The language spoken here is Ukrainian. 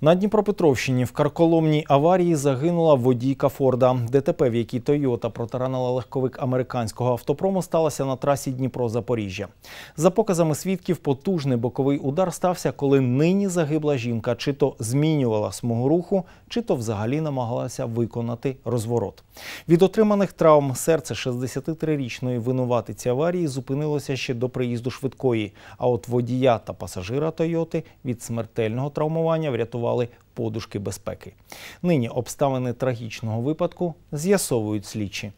На Дніпропетровщині в карколомній аварії загинула водійка Форда. ДТП, в якій Тойота протаранила легковик американського автопрому, сталося на трасі Дніпро-Запоріжжя. За показами свідків, потужний боковий удар стався, коли нині загибла жінка, чи то змінювала смугу руху, чи то взагалі намагалася виконати розворот. Від отриманих травм серце 63-річної винуватиці аварії зупинилося ще до приїзду швидкої. А от водія та пасажира Тойоти від смертельного травмування врятували потребували подушки безпеки. Нині обставини трагічного випадку з'ясовують слідчі.